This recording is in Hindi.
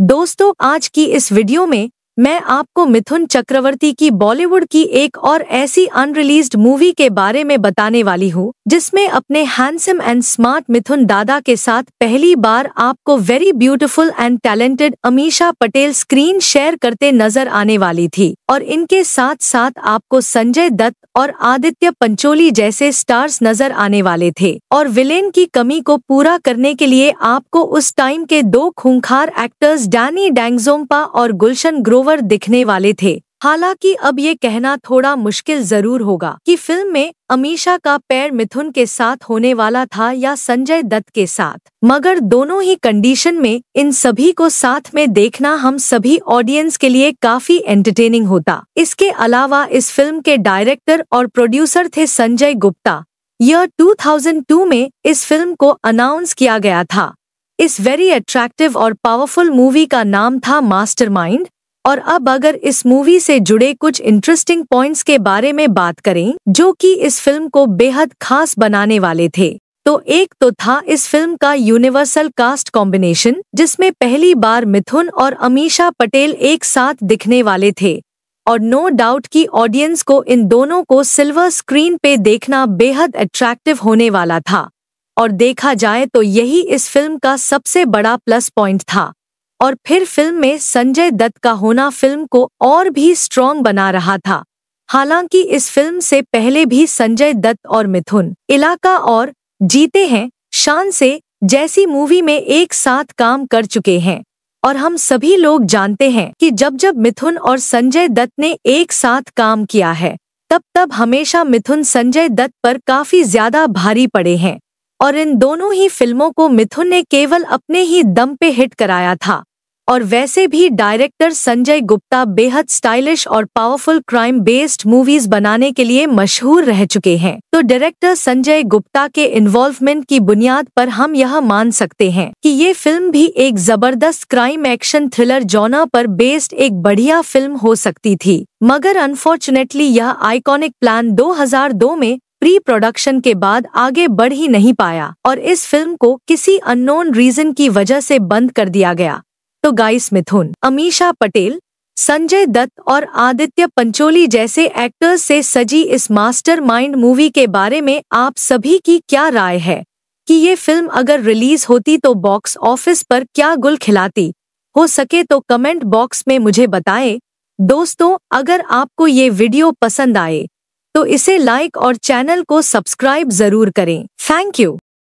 दोस्तों आज की इस वीडियो में मैं आपको मिथुन चक्रवर्ती की बॉलीवुड की एक और ऐसी अनरिलीज्ड मूवी के बारे में बताने वाली हूँ जिसमें अपने हैंडसम एंड स्मार्ट मिथुन दादा के साथ पहली बार आपको very beautiful and talented Amisha Patel screen share करते नजर आने वाली थी और इनके साथ साथ आपको संजय दत्त और आदित्य पंचोली जैसे स्टार्स नजर आने वाले थे और विलेन की कमी को पूरा करने के लिए आपको उस टाइम के दो खूंखार एक्टर्स डैनी डैंगजोम्पा और गुलशन ग्रोवर ओवर दिखने वाले थे हालांकि अब ये कहना थोड़ा मुश्किल जरूर होगा कि फिल्म में अमीशा का पैर मिथुन के साथ होने वाला था या संजय दत्त के साथ मगर दोनों ही कंडीशन में इन सभी को साथ में देखना हम सभी ऑडियंस के लिए काफी एंटरटेनिंग होता इसके अलावा इस फिल्म के डायरेक्टर और प्रोड्यूसर थे संजय गुप्ता यह 2002 में इस फिल्म को अनाउंस किया गया था इस वेरी अट्रैक्टिव और पावरफुल मूवी का नाम था मास्टरमाइंड और अब अगर इस मूवी से जुड़े कुछ इंटरेस्टिंग पॉइंट्स के बारे में बात करें जो कि इस फिल्म को बेहद खास बनाने वाले थे तो एक तो था इस फिल्म का यूनिवर्सल कास्ट कॉम्बिनेशन जिसमें पहली बार मिथुन और अमीशा पटेल एक साथ दिखने वाले थे और नो डाउट की ऑडियंस को इन दोनों को सिल्वर स्क्रीन पे देखना बेहद अट्रैक्टिव होने वाला था और देखा जाए तो यही इस फिल्म का सबसे बड़ा प्लस पॉइंट था और फिर फिल्म में संजय दत्त का होना फिल्म को और भी स्ट्रॉन्ग बना रहा था हालांकि इस फिल्म से पहले भी संजय दत्त और मिथुन इलाका और जीते हैं शान से जैसी मूवी में एक साथ काम कर चुके हैं और हम सभी लोग जानते हैं कि जब जब मिथुन और संजय दत्त ने एक साथ काम किया है तब तब हमेशा मिथुन संजय दत्त पर काफी ज्यादा भारी पड़े हैं और इन दोनों ही फिल्मों को मिथुन ने केवल अपने ही दम पे हिट कराया था और वैसे भी डायरेक्टर संजय गुप्ता बेहद स्टाइलिश और पावरफुल क्राइम बेस्ड मूवीज बनाने के लिए मशहूर रह चुके हैं तो डायरेक्टर संजय गुप्ता के इन्वॉल्वमेंट की बुनियाद पर हम यह मान सकते हैं कि ये फिल्म भी एक जबरदस्त क्राइम एक्शन थ्रिलर जोना पर बेस्ड एक बढ़िया फिल्म हो सकती थी मगर अनफॉर्चुनेटली यह आइकॉनिक प्लान 2002 में प्री प्रोडक्शन के बाद आगे बढ़ ही नहीं पाया और इस फिल्म को किसी अननोन रीजन की वजह से बंद कर दिया गया तो गाइस मिथुन अमीशा पटेल संजय दत्त और आदित्य पंचोली जैसे एक्टर्स से सजी इस मास्टरमाइंड मूवी के बारे में आप सभी की क्या राय है कि ये फिल्म अगर रिलीज होती तो बॉक्स ऑफिस पर क्या गुल खिलाती हो सके तो कमेंट बॉक्स में मुझे बताएं दोस्तों अगर आपको ये वीडियो पसंद आए तो इसे लाइक और चैनल को सब्सक्राइब जरूर करें थैंक यू